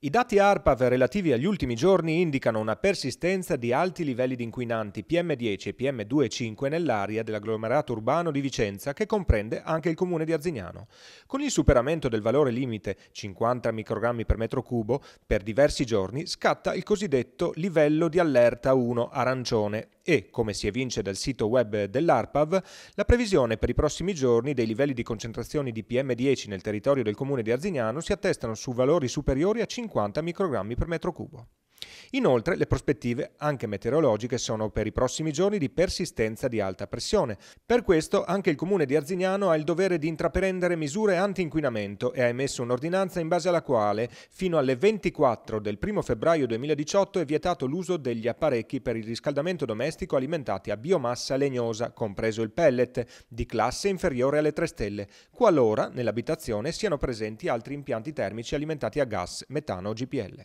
I dati ARPAV relativi agli ultimi giorni indicano una persistenza di alti livelli di inquinanti PM10 e PM2,5 nell'area dell'agglomerato urbano di Vicenza che comprende anche il comune di Arzignano. Con il superamento del valore limite 50 microgrammi per metro cubo per diversi giorni scatta il cosiddetto livello di allerta 1 arancione e, come si evince dal sito web dell'ARPAV, la previsione per i prossimi giorni dei livelli di concentrazioni di PM10 nel territorio del comune di Arzignano si attestano su valori superiori a 50 microgrammi per metro cubo. Inoltre le prospettive, anche meteorologiche, sono per i prossimi giorni di persistenza di alta pressione. Per questo anche il comune di Arzignano ha il dovere di intraprendere misure anti-inquinamento e ha emesso un'ordinanza in base alla quale fino alle 24 del 1 febbraio 2018 è vietato l'uso degli apparecchi per il riscaldamento domestico alimentati a biomassa legnosa, compreso il pellet, di classe inferiore alle 3 stelle, qualora nell'abitazione siano presenti altri impianti termici alimentati a gas, metano o GPL.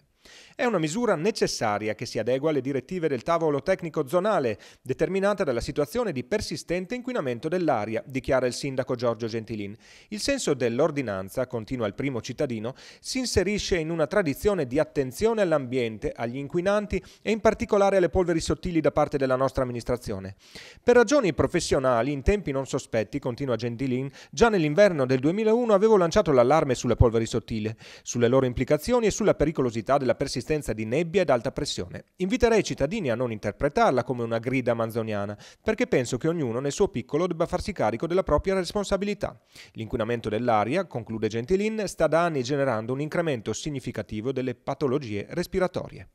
È una misura necessaria che si adegua alle direttive del tavolo tecnico zonale, determinata dalla situazione di persistente inquinamento dell'aria, dichiara il sindaco Giorgio Gentilin. Il senso dell'ordinanza, continua il primo cittadino, si inserisce in una tradizione di attenzione all'ambiente, agli inquinanti e in particolare alle polveri sottili da parte della nostra amministrazione. Per ragioni professionali, in tempi non sospetti, continua Gentilin, già nell'inverno del 2001 avevo lanciato l'allarme sulle polveri sottili, sulle loro implicazioni e sulla pericolosità della la persistenza di nebbia ed alta pressione. Inviterei i cittadini a non interpretarla come una grida manzoniana, perché penso che ognuno nel suo piccolo debba farsi carico della propria responsabilità. L'inquinamento dell'aria, conclude Gentilin, sta da anni generando un incremento significativo delle patologie respiratorie.